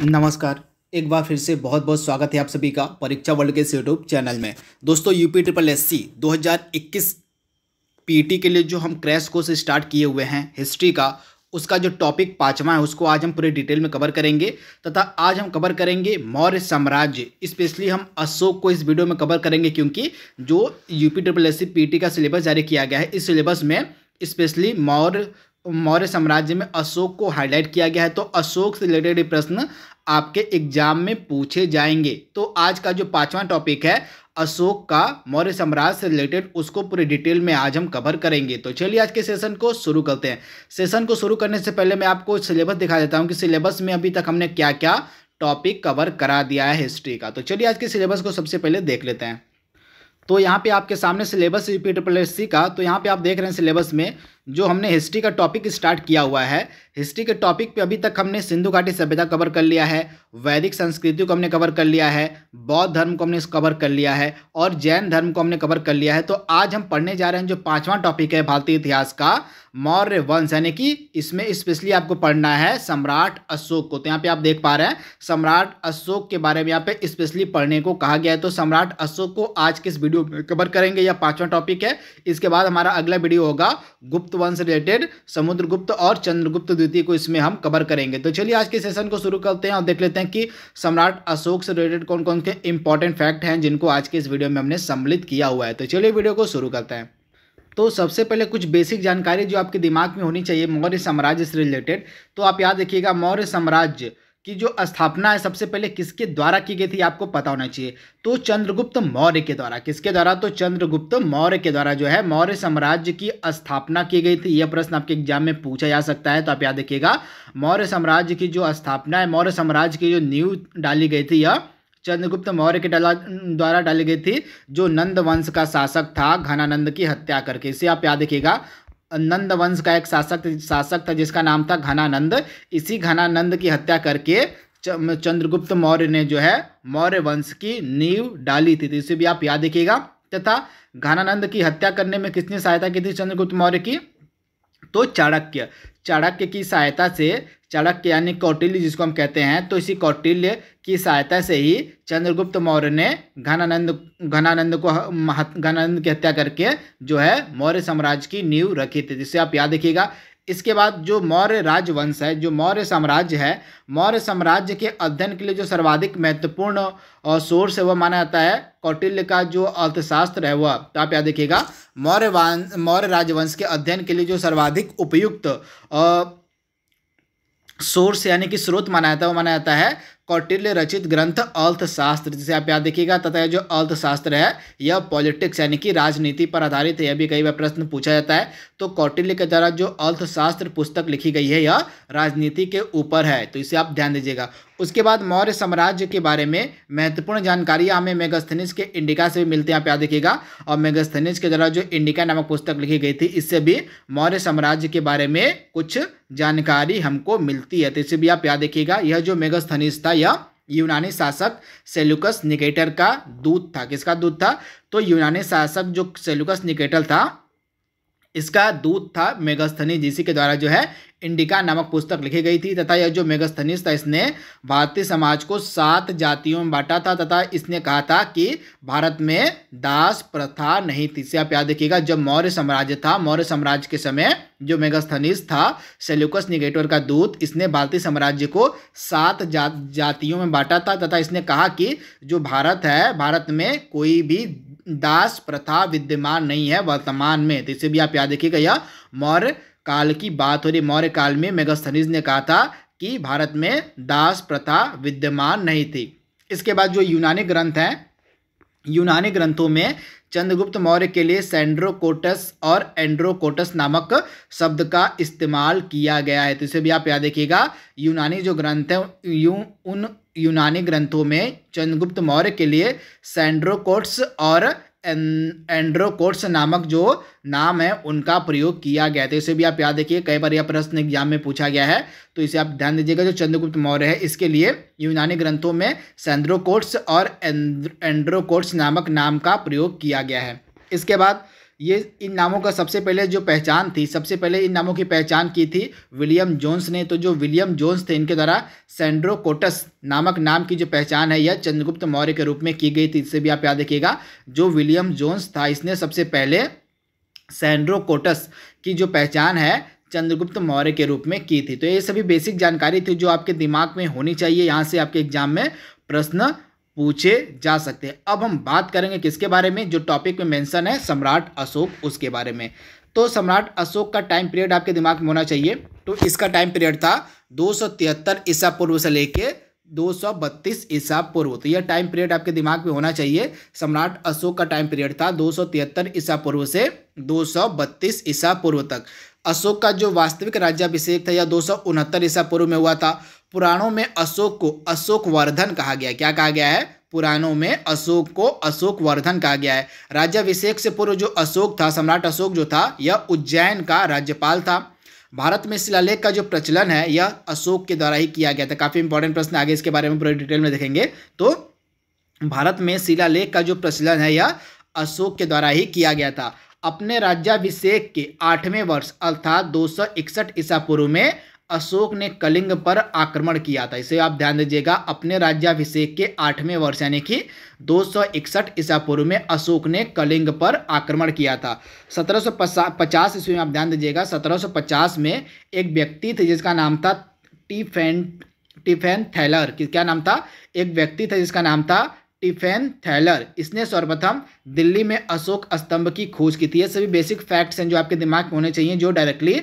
नमस्कार एक बार फिर से बहुत बहुत स्वागत है आप सभी का परीक्षा वर्ल्ड के यूट्यूब चैनल में दोस्तों यूपी ट्रिपल एस सी दो पीटी e के लिए जो हम क्रैश कोर्स स्टार्ट किए हुए हैं हिस्ट्री का उसका जो टॉपिक पाँचवा है उसको आज हम पूरे डिटेल में कवर करेंगे तथा आज हम कवर करेंगे मौर्य साम्राज्य स्पेशली हम अशोक को इस वीडियो में कवर करेंगे क्योंकि जो यूपी ट्रिपल एस सी का सिलेबस जारी किया गया है इस सिलेबस में स्पेशली मौर्य मौर्य साम्राज्य में अशोक को हाईलाइट किया गया है तो अशोक से रिलेटेड प्रश्न आपके एग्जाम में पूछे जाएंगे तो आज का जो पांचवा टॉपिक है अशोक का मौर्य साम्राज्य से रिलेटेड उसको पूरे डिटेल में आज हम कवर करेंगे तो चलिए आज के सेशन को शुरू करते हैं सेशन को शुरू करने से पहले मैं आपको सिलेबस दिखा देता हूँ कि सिलेबस में अभी तक हमने क्या क्या टॉपिक कवर करा दिया है हिस्ट्री का तो चलिए आज के सिलेबस को सबसे पहले देख लेते हैं तो यहाँ पे आपके सामने सिलेबस यू पी का तो यहाँ पे आप देख रहे हैं सिलेबस में जो हमने हिस्ट्री का टॉपिक स्टार्ट किया हुआ है हिस्ट्री के टॉपिक पे अभी तक हमने सिंधु घाटी सभ्यता कवर कर लिया है वैदिक संस्कृति को हमने कवर कर लिया है बौद्ध धर्म को हमने कवर कर लिया है और जैन धर्म को हमने कवर कर लिया है तो आज हम पढ़ने जा रहे हैं जो पांचवा टॉपिक है भारतीय इतिहास का मौर्य वंश यानी कि इसमें स्पेशली आपको पढ़ना है सम्राट अशोक को तो यहाँ पे आप देख पा रहे हैं सम्राट अशोक के बारे में यहाँ पे स्पेशली पढ़ने को कहा गया है तो सम्राट अशोक को आज के इस वीडियो में कवर करेंगे यह पांचवा टॉपिक है इसके बाद हमारा अगला वीडियो होगा गुप्त वंश रिलेटेड समुद्रगुप्त और चंद्रगुप्त स्थिति को इसमें हम कवर करेंगे तो चलिए आज के सेशन को शुरू करते हैं और देख लेते हैं कि सम्राट अशोक से रिलेटेड कौन कौन से इंपॉर्टेंट फैक्ट हैं जिनको आज के इस वीडियो में हमने सम्मिलित किया हुआ है तो चलिए वीडियो को शुरू करते हैं तो सबसे पहले कुछ बेसिक जानकारी जो आपके दिमाग में होनी चाहिए मौर्य साम्राज्य से रिलेटेड तो आप याद रखिएगा मौर्य साम्राज्य की जो स्थापना है सबसे पहले किसके द्वारा की गई थी आपको पता होना चाहिए तो चंद्रगुप्त मौर्य के द्वारा किसके द्वारा तो चंद्रगुप्त मौर्य के द्वारा जो है मौर्य साम्राज्य की स्थापना की गई थी यह प्रश्न आपके एग्जाम में पूछा जा सकता है तो आप याद रखिएगा मौर्य साम्राज्य की जो स्थापना है मौर्य साम्राज्य की जो नींव डाली गई थी यह चंद्रगुप्त मौर्य के डाला द्वारा डाली गई थी जो नंद वंश का शासक था घनानंद की हत्या करके इसे आप याद रखिएगा नंद वंश का एक शासक शासक था जिसका नाम था घनानंद इसी घनानंद की हत्या करके चंद्रगुप्त मौर्य ने जो है मौर्य वंश की नींव डाली थी तो इसे भी आप याद रखिएगा तथा घनानंद की हत्या करने में किसने सहायता की थी चंद्रगुप्त मौर्य की तो चाणक्य चाणक्य की सहायता से चाणक्य यानी कौटिल्य जिसको हम कहते हैं तो इसी कौटिल्य की सहायता से ही चंद्रगुप्त मौर्य ने घनानंद घनानंद को घनानंद की हत्या करके जो है मौर्य साम्राज्य की नींव रखी थी जिससे आप याद रखिएगा इसके बाद जो मौर्य राजवंश है जो मौर्य साम्राज्य है मौर्य साम्राज्य के अध्ययन के लिए जो सर्वाधिक महत्वपूर्ण और सोर्स है वह माना जाता है कौटिल्य का जो अर्थशास्त्र है वह तो आप याद देखिएगा मौर्य मौर्य राजवंश के अध्ययन के लिए जो सर्वाधिक उपयुक्त सोर्स यानी कि स्रोत माना जाता है वो माना जाता है कौटिल्य रचित ग्रंथ अर्थशास्त्र जिसे आप याद देखिएगा तथा जो अर्थशास्त्र है यह पॉलिटिक्स यानी कि राजनीति पर आधारित है यह भी कई बार प्रश्न पूछा जाता है तो कौटिल्य के द्वारा जो अर्थशास्त्र पुस्तक लिखी गई है यह राजनीति के ऊपर है तो इसे आप ध्यान दीजिएगा उसके बाद मौर्य साम्राज्य के बारे में महत्वपूर्ण जानकारियाँ हमें मेगास्थनिज के इंडिका से भी मिलते हैं आप याद देखिएगा और मेगास्थनिस के द्वारा जो इंडिका नामक पुस्तक लिखी गई थी इससे भी मौर्य साम्राज्य के बारे में कुछ जानकारी हमको मिलती है तो इसे भी आप याद देखिएगा यह जो मेगास्थनिज था यह यूनानी शासक सेलुकस निकेटर का दूत था किसका दूत था तो यूनानी शासक जो सेलुकस निकेटर था इसका दूत था मेगस्थनी जिसी के द्वारा जो है इंडिका नामक पुस्तक लिखी गई थी तथा यह जो मेगस्थनीस था इसने भारतीय समाज को सात जातियों में बांटा था तथा इसने कहा था कि भारत में दास प्रथा नहीं थी इसे आप याद रखिएगा जब मौर्य साम्राज्य था मौर्य साम्राज्य के समय जो मेगस्थनीस था सेल्यूकस निगेटर का दूत इसने भारतीय साम्राज्य को सात जा, जातियों में बांटा था तथा इसने कहा कि जो भारत है भारत में कोई भी दास प्रथा विद्यमान नहीं है वर्तमान में तो इसे भी आप याद रखिएगा यह मौर्य काल की बात हो रही मौर्य काल में मेगास्थनीज ने कहा था कि भारत में दास प्रथा विद्यमान नहीं थी इसके बाद जो यूनानी ग्रंथ हैं यूनानी ग्रंथों में चंद्रगुप्त मौर्य के लिए सेंड्रोकोटस और एंड्रोकोटस नामक शब्द का इस्तेमाल किया गया है तो इसे भी आप याद देखिएगा यूनानी जो ग्रंथ हैं यू उन यूनानी ग्रंथों में चंद्रगुप्त मौर्य के लिए सेंड्रोकोट्स और एंड्रोकोट्स नामक जो नाम है उनका प्रयोग किया गया था इसे भी आप याद देखिए कई बार यह प्रश्न एग्जाम में पूछा गया है तो इसे आप ध्यान दीजिएगा जो चंद्रगुप्त मौर्य है इसके लिए यूनानी ग्रंथों में सेंड्रोकोट्स और एंड्रोकोट्स नामक नाम का प्रयोग किया गया है इसके बाद ये इन नामों का सबसे पहले जो पहचान थी सबसे पहले इन नामों की पहचान की थी विलियम जोन्स ने तो जो विलियम जोन्स थे इनके द्वारा सेंड्रो कोटस नामक नाम की जो पहचान है यह चंद्रगुप्त मौर्य के रूप में की गई थी इससे भी आप याद रखिएगा जो विलियम जोन्स था इसने सबसे पहले सेंड्रो कोटस की जो पहचान है चंद्रगुप्त मौर्य के रूप में की थी तो ये सभी बेसिक जानकारी थी जो आपके दिमाग में होनी चाहिए यहाँ से आपके एग्जाम में प्रश्न पूछे जा सकते हैं अब हम बात करेंगे किसके बारे में जो टॉपिक में मेंशन है सम्राट अशोक उसके बारे में तो सम्राट अशोक का टाइम पीरियड आपके दिमाग में होना चाहिए तो इसका टाइम पीरियड था दो ईसा पूर्व से लेके दो ईसा पूर्व तो यह टाइम पीरियड आपके दिमाग में होना चाहिए सम्राट अशोक का टाइम पीरियड था दो ईसा पूर्व से दो ईसा पूर्व तक अशोक का जो वास्तविक राज्याभिषेक था यह दो ईसा पूर्व में हुआ था पुराणों में अशोक को अशोक वर्धन कहा गया क्या कहा गया है पुराणों में अशोक को अशोक वर्धन कहा गया है राज्याभिषेक से पूर्व जो अशोक था सम्राट अशोक जो था यह उज्जैन का राज्यपाल था भारत में शिलालेख का जो प्रचलन है यह अशोक के द्वारा ही किया गया था काफ़ी इंपॉर्टेंट प्रश्न आगे इसके बारे में पूरे डिटेल में देखेंगे तो भारत में शिलालेख का जो प्रचलन है यह अशोक के द्वारा ही किया गया था अपने राज्याभिषेक के आठवें वर्ष अर्थात दो सौ इकसठ ईसा पूर्व में अशोक ने कलिंग पर आक्रमण किया था इसे आप ध्यान दीजिएगा अपने राज्याभिषेक के आठवें वर्ष यानी कि दो सौ इकसठ ईसा पूर्व में अशोक ने कलिंग पर आक्रमण किया था सत्रह सौ पचास ईस्वी में आप ध्यान दीजिएगा सत्रह पचास में एक व्यक्ति थे जिसका नाम था टीफेन टिफेन थैलर क्या नाम था एक व्यक्ति था जिसका नाम था टिफेन थैलर इसने सर्वप्रथम दिल्ली में अशोक स्तंभ की खोज की थी ये सभी बेसिक फैक्ट्स हैं जो आपके दिमाग में होने चाहिए जो डायरेक्टली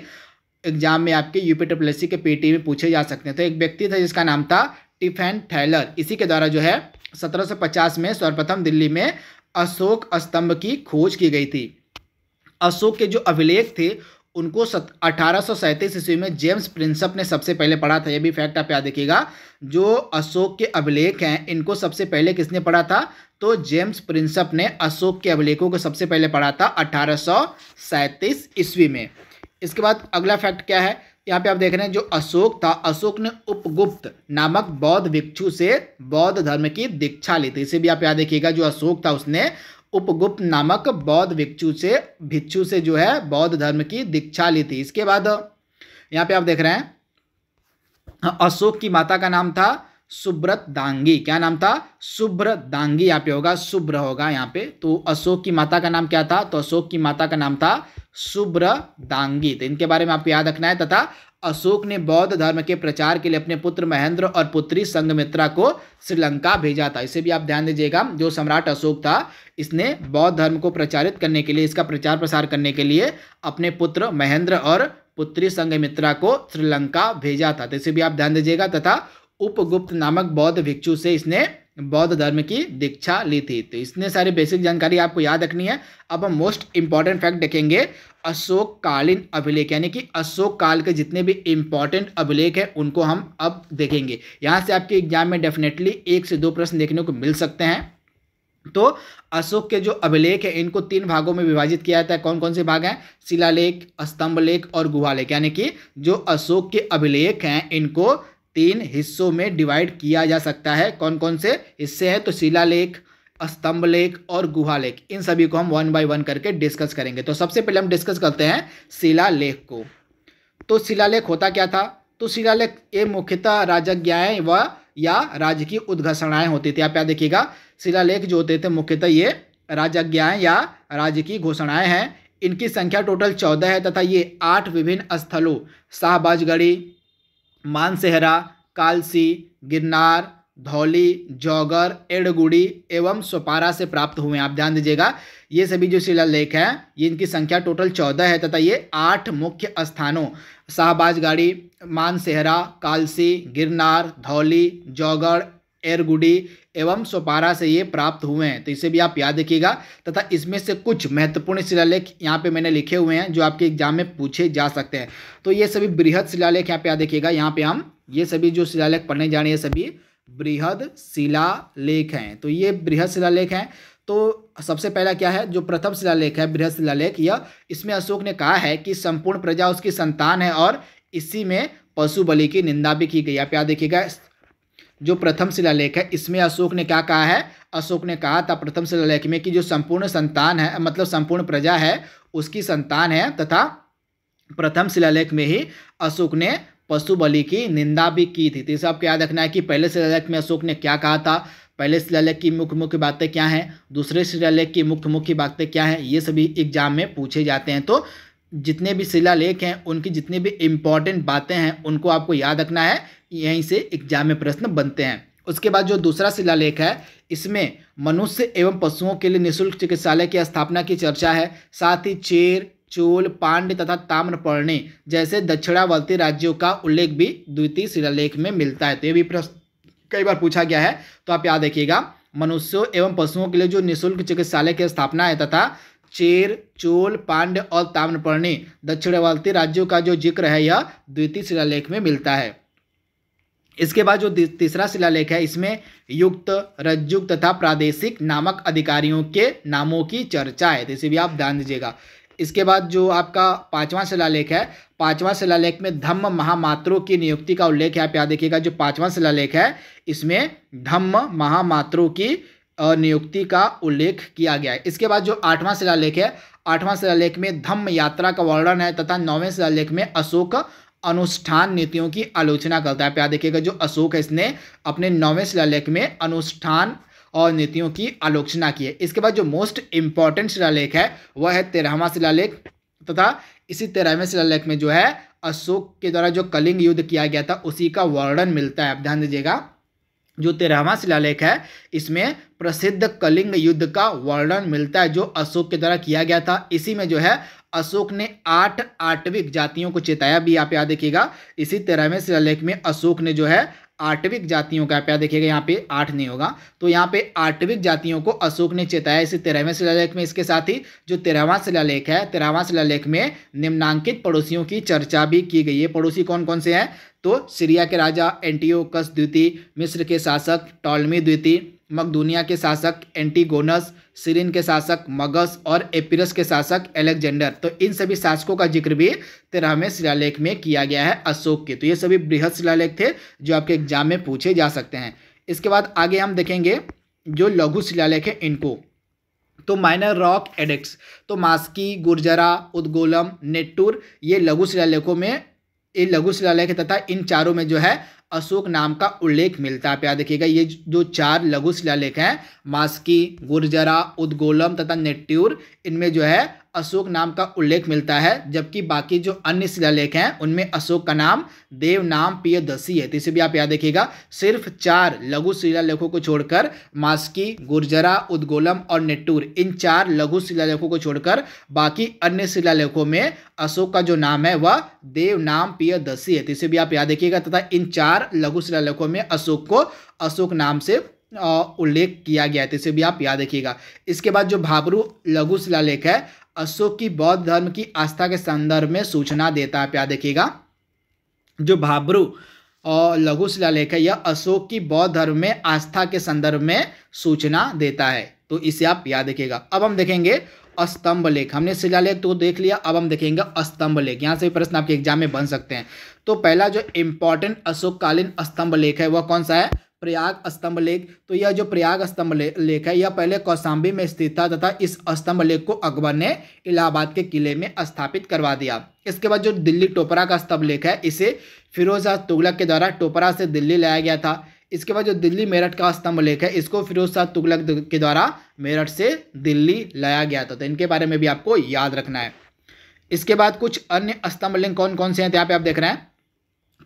एग्जाम में आपके यूपी ट्रिपल एस के पीटी में पूछे जा सकते हैं तो एक व्यक्ति था जिसका नाम था टिफेन थैलर इसी के द्वारा जो है 1750 में सर्वप्रथम दिल्ली में अशोक स्तंभ की खोज की गई थी अशोक के जो अभिलेख थे उनको सत अठारह ईस्वी में जेम्स प्रिंसप ने सबसे पहले पढ़ा था ये भी फैक्ट आप याद देखिएगा जो अशोक के अभिलेख हैं इनको सबसे पहले किसने पढ़ा था तो जेम्स प्रिंसप ने अशोक के अभिलेखों को सबसे पहले पढ़ा था अठारह ईस्वी में इसके बाद अगला फैक्ट क्या है यहाँ पे आप देख रहे हैं जो अशोक था अशोक ने उपगुप्त नामक बौद्ध भिक्षु से बौद्ध धर्म की दीक्षा ली थी इसे भी आप याद देखिएगा जो अशोक था उसने उपगुप्त नामक बौद्ध भिक्षु से भिक्षु से जो है बौद्ध धर्म की दीक्षा ली थी इसके बाद यहाँ पे आप देख रहे हैं अशोक की माता का नाम था सुब्रत दांगी क्या नाम था शुभ्र दांगी यहाँ पे होगा शुभ्र होगा यहाँ पे तो अशोक की माता का नाम क्या था तो अशोक की माता का नाम था शुभ्र दांगी तो इनके बारे में आपको याद रखना है तथा अशोक ने बौद्ध धर्म के प्रचार के लिए अपने पुत्र महेंद्र और पुत्री संगमित्रा को श्रीलंका भेजा था इसे भी आप ध्यान दीजिएगा जो सम्राट अशोक था इसने बौद्ध धर्म को प्रचारित करने के लिए इसका प्रचार प्रसार करने के लिए अपने पुत्र महेंद्र और पुत्री संगमित्रा को श्रीलंका भेजा था तो इसे भी आप ध्यान दीजिएगा तथा उपगुप्त नामक बौद्ध भिक्षु से इसने बौद्ध धर्म की दीक्षा ली थी तो इसने सारी बेसिक जानकारी आपको याद रखनी है अब हम मोस्ट इंपॉर्टेंट फैक्ट देखेंगे अशोक कालीन अभिलेख यानी कि अशोक काल के जितने भी इंपॉर्टेंट अभिलेख हैं उनको हम अब देखेंगे यहाँ से आपके एग्जाम में डेफिनेटली एक से दो प्रश्न देखने को मिल सकते हैं तो अशोक के जो अभिलेख है इनको तीन भागों में विभाजित किया जाता है कौन कौन से भाग हैं शिलालेख स्तंभ लेख और गुहालेख यानी कि जो अशोक के अभिलेख हैं इनको तीन हिस्सों में डिवाइड किया जा सकता है कौन कौन से हिस्से हैं तो शिलालेख स्तंभ लेख और गुहा लेख इन सभी को हम वन बाय वन करके डिस्कस करेंगे तो सबसे पहले हम डिस्कस करते हैं शिला लेख को तो शिलालेख होता क्या था तो लेख ये मुख्यतः राजज्ञाएँ व या राज्य की उद्घोषणाएं होती थी आप याद देखिएगा शिलालेख जो होते थे मुख्यतः ये राजज्ञाएँ या राज्य की घोषणाएं हैं इनकी संख्या टोटल चौदह है तथा ये आठ विभिन्न स्थलों शाहबाजगढ़ी मानसेहरा कालसी गिरनार धौली जौगर एड़गुड़ी एवं सोपारा से प्राप्त हुए आप ध्यान दीजिएगा ये सभी जो शिलालेख हैं ये इनकी संख्या टोटल चौदह है तथा ये आठ मुख्य स्थानों शाहबाज गाड़ी मानसेहरा कालसी गिरनार धौली जौगढ़ एरगुडी एवं सोपारा से ये प्राप्त हुए हैं तो इसे भी आप याद रखिएगा तथा इसमें से कुछ महत्वपूर्ण शिलालेख यहाँ पे मैंने लिखे हुए हैं जो आपके एग्जाम में पूछे जा सकते हैं तो ये सभी बृहद शिलालेख यहाँ पे याद रखिएगा यहाँ पे हम ये सभी जो शिलालेख पढ़ने जा रहे हैं सभी बृहद शिलालेख हैं तो ये बृहद शिलालेख हैं तो सबसे पहला क्या है जो प्रथम शिलालेख है बृहद शिलालेख यह इसमें अशोक ने कहा है कि संपूर्ण प्रजा उसकी संतान है और इसी में पशु बलि की निंदा भी की गई आप याद देखिएगा जो प्रथम शिलालेख है इसमें अशोक ने क्या कहा है अशोक ने कहा था प्रथम शिलालेख में कि जो संपूर्ण संतान है मतलब संपूर्ण प्रजा है उसकी संतान है तथा प्रथम शिलालेख में ही अशोक ने पशु बलि की निंदा भी की थी तो इसे आपको याद रखना है कि पहले शिलालेख में अशोक ने क्या कहा था पहले शिलालेख की मुख्य मुख्य बातें क्या हैं दूसरे शिलालेख की मुख्य मुख्य बातें क्या हैं ये सभी एग्जाम में पूछे जाते हैं तो जितने भी शिलालेख हैं उनकी जितनी भी इम्पॉर्टेंट बातें हैं उनको आपको याद रखना है यहीं से एग्जाम में प्रश्न बनते हैं उसके बाद जो दूसरा शिलालेख है इसमें मनुष्य एवं पशुओं के लिए निःशुल्क चिकित्सालय की स्थापना की चर्चा है साथ ही चेर चोल पांड तथा ताम्रपर्णी जैसे दक्षिणावर्ती राज्यों का उल्लेख भी द्वितीय शिलालेख में मिलता है तो ये भी प्रश्न कई बार पूछा गया है तो आप याद रखिएगा मनुष्यों एवं पशुओं के लिए जो निःशुल्क चिकित्सालय की स्थापना है तथा चेर चोल पांड्य और ताम्रपर्णी दक्षिण राज्यों का जो जिक्र है यह द्वितीय शिलालेख में मिलता है इसके बाद जो तीसरा शिलालेख है इसमें युक्त रज्जुक तथा प्रादेशिक नामक अधिकारियों के नामों की चर्चा है जैसे तो इसे भी आप ध्यान दीजिएगा इसके बाद जो आपका पांचवा शिलालेख है पांचवा शिलालेख में धम्म महामात्रों की नियुक्ति का उल्लेख है आप याद देखिएगा जो पांचवा शिलालेख है इसमें धम्म महामात्रों की नियुक्ति का उल्लेख किया गया है इसके बाद जो आठवां शिलालेख है आठवां शिलालेख में धम्म यात्रा का वर्णन है तथा नौवें शिलालेख में अशोक अनुष्ठान नीतियों की आलोचना करता है प्यार देखिएगा जो अशोक है इसने अपने नौवें शिलालेख में अनुष्ठान और नीतियों की आलोचना की है इसके बाद जो मोस्ट इंपॉर्टेंट शिलालेख है वह है तेरहवा शिलालेख तथा इसी तेरहवें शिलालेख में जो है अशोक के द्वारा जो कलिंग युद्ध किया गया था उसी का वर्णन मिलता है आप ध्यान दीजिएगा जो तेरहवा शिलालेख है इसमें प्रसिद्ध कलिंग युद्ध का वर्णन मिलता है जो अशोक के द्वारा किया गया था इसी में जो है अशोक ने आठ आठविक जातियों को चेताया भी आप याद देखिएगा इसी तेरहवें शिलालेख में अशोक ने जो है आठविक जातियों का प्यार देखिएगा यहाँ पे आठ नहीं होगा तो यहाँ पे आठविक जातियों को अशोक ने चेताया इसे तेरहवें शिलालेख में इसके साथ ही जो तेरहवां शिलालेख है तेरहवां शिलालेख में निम्नांकित पड़ोसियों की चर्चा भी की गई है पड़ोसी कौन कौन से हैं तो सीरिया के राजा एंटीओकस द्वितीय मिस्र के शासक टॉलमी द्वितीय मकदूनिया के शासक एंटीगोनस सिरिन के शासक मगस और एपिरस के शासक एलेक्जेंडर तो इन सभी शासकों का जिक्र भी तेरहवें शिलालेख में किया गया है अशोक के तो ये सभी बृहद शिलालेख थे जो आपके एग्जाम में पूछे जा सकते हैं इसके बाद आगे हम देखेंगे जो लघु शिलालेख है इनको तो माइनर रॉक एडिक्स तो मास्की गुर्जरा उदगोलम नेट्टूर ये लघु शिलालेखों में ये लघु शिलालेख तथा इन चारों में जो है अशोक नाम का उल्लेख मिलता है प्यार देखिएगा ये जो चार लघु शिलालेख हैं मास्की गुर्जरा उद्गोलम तथा नेट्यूर इनमें जो है अशोक नाम का उल्लेख मिलता है जबकि बाकी जो अन्य शिलालेख हैं उनमें अशोक का नाम देव नाम प्रियदसी है तो इसे भी आप याद देखिएगा सिर्फ चार लघु शिलालेखों को छोड़कर मास्की गुर्जरा उद्गोलम और नेट्टूर इन चार लघु शिलालेखों को छोड़कर बाकी अन्य शिलालेखों में अशोक का जो नाम है वह देव नाम प्रियदसी है तो इसे भी आप याद देखिएगा तथा इन चार लघु शिलालेखों में अशोक को अशोक नाम से उल्लेख किया गया है तो इसे भी आप याद रखिएगा इसके बाद जो भाबरू लघु शिलालेख है अशोक की बौद्ध धर्म की आस्था के संदर्भ में सूचना देता है प्या देखिएगा जो भाबरू और लघु शिलालेख है यह अशोक की बौद्ध धर्म में आस्था के संदर्भ में सूचना देता है तो इसे आप याद देखिएगा अब हम देखेंगे स्तंभ लेख हमने शिलालेख तो देख लिया अब हम देखेंगे स्तंभ लेख यहाँ से प्रश्न आपके एग्जाम में बन सकते हैं तो पहला जो इंपॉर्टेंट अशोककालीन स्तंभ लेख है वह कौन सा है प्रयाग स्तंभ लेख तो यह जो प्रयाग स्तंभ ले, है यह पहले कौशाम्बी में स्थित था तथा इस स्तंभ लेख को अकबर ने इलाहाबाद के किले में स्थापित करवा दिया इसके बाद जो दिल्ली टोपरा का स्तंभ लेख है इसे फिरोज शाह तुगलक के द्वारा टोपरा से दिल्ली लाया गया था इसके बाद जो दिल्ली मेरठ का स्तंभ लेख है इसको फिरोज शाह तुगलक के द्वारा मेरठ से दिल्ली लाया गया था तो इनके बारे में भी आपको याद रखना है इसके बाद कुछ अन्य स्तंभ लेख कौन कौन से हैं तो यहाँ पे आप देख रहे हैं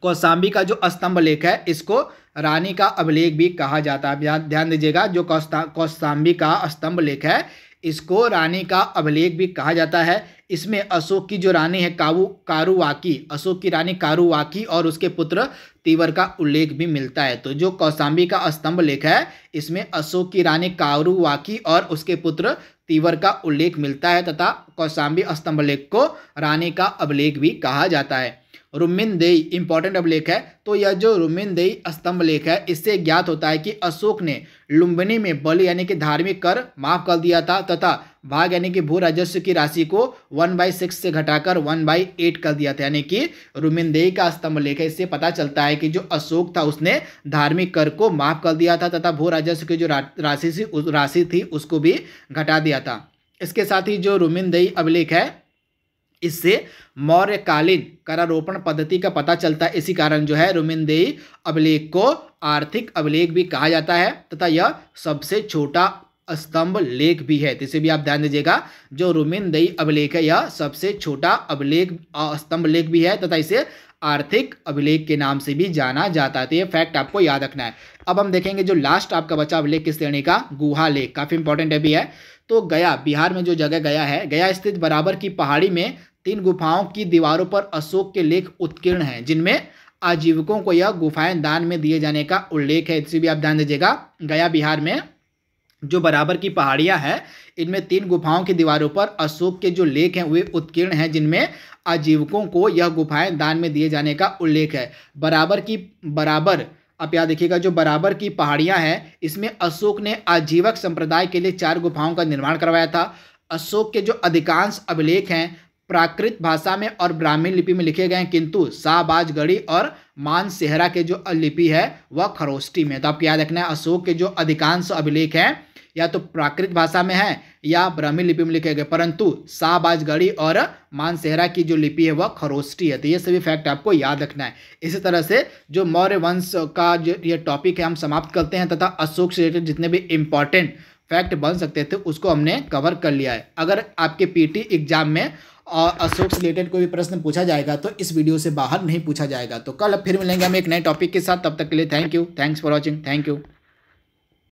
कौसाम्बी का जो स्तंभ लेख है इसको रानी का अभिलेख भी कहा जाता है ध्यान दीजिएगा जो कौस्ता कौस्ताम्बी का स्तंभ लेख है इसको रानी का अभिलेख भी कहा जाता है इसमें अशोक की जो रानी है काबू कारुवाकी अशोक की रानी कारुवाकी और उसके पुत्र तीवर का उल्लेख भी मिलता है तो जो कौसाम्बी का स्तंभ लेख है इसमें अशोक की रानी कारुवाकी और उसके पुत्र तीवर का उल्लेख मिलता है तथा कौसाम्बी स्तंभ लेख को रानी का अभिलेख भी कहा जाता है रुमिन देई इंपॉर्टेंट अभिलेख है तो यह जो रुमिन देई स्तंभ लेख है इससे ज्ञात होता है कि अशोक ने लुम्बिनी में बल यानी कि धार्मिक कर माफ कर दिया था तथा भाग यानी कि भू राजस्व की राशि को वन बाई सिक्स से घटाकर वन बाई एट कर दिया था यानी कि रुमिनदेही का स्तंभ लेख है इससे पता चलता है कि जो अशोक था उसने धार्मिक कर को माफ कर दिया था तथा भू राजस्व की जो राशि राशि थी उसको भी घटा दिया था इसके साथ ही जो रुमिनदेही अभिलेख है इससे मौर्यकालीन करारोपण पद्धति का पता चलता है इसी कारण जो है रोमिनदेई अभिलेख को आर्थिक अभिलेख भी कहा जाता है तथा यह सबसे छोटा स्तंभ लेख भी है तो इसे भी आप ध्यान दीजिएगा जो रोमिनदेई अभिलेख है यह सबसे छोटा अभिलेख स्तंभ लेख भी है तथा इसे आर्थिक अभिलेख के नाम से भी जाना जाता है तो ये फैक्ट आपको याद रखना है अब हम देखेंगे जो लास्ट आपका बचा अभिलेख किस श्रेणी का गुहा लेख काफ़ी इंपॉर्टेंट है भी है तो गया बिहार में जो जगह गया है गया स्थित बराबर की पहाड़ी में तीन गुफाओं की दीवारों पर अशोक के लेख उत्कीर्ण हैं जिनमें आजीविकों को यह गुफाएं दान में दिए जाने का उल्लेख है इसे भी आप ध्यान दीजिएगा गया बिहार में जो बराबर की पहाड़ियां हैं इनमें तीन गुफाओं की दीवारों पर अशोक के जो लेख हैं वे उत्कीर्ण हैं जिनमें आजीविकों को यह गुफाएं दान में दिए जाने का उल्लेख है बराबर की बराबर आप याद देखिएगा जो बराबर की पहाड़ियां हैं इसमें अशोक ने आजीवक संप्रदाय के लिए चार गुफाओं का निर्माण करवाया था अशोक के जो अधिकांश अभिलेख हैं प्राकृत भाषा में और ब्राह्मी लिपि में लिखे गए हैं किंतु शाहबाजगढ़ी और मानसेहरा के जो लिपि है वह खरोष्टी में तो आपको याद रखना है अशोक के जो अधिकांश अभिलेख हैं या तो प्राकृत भाषा में है या ब्राह्मी लिपि में लिखे गए परंतु शाहबाजगढ़ी और मानसेहरा की जो लिपि है वह खरोष्टी है तो ये सभी फैक्ट आपको याद रखना है इसी तरह से जो मौर्य वंश का जो ये टॉपिक है हम समाप्त करते हैं तथा अशोक से रिलेटेड जितने भी इम्पॉर्टेंट फैक्ट बन सकते थे उसको हमने कवर कर लिया है अगर आपके पीटी एग्जाम में अशोक से रिलेटेड कोई भी प्रश्न पूछा जाएगा तो इस वीडियो से बाहर नहीं पूछा जाएगा तो कल फिर मिलेंगे हम एक नए टॉपिक के साथ तब तक के लिए thank you thanks for watching thank you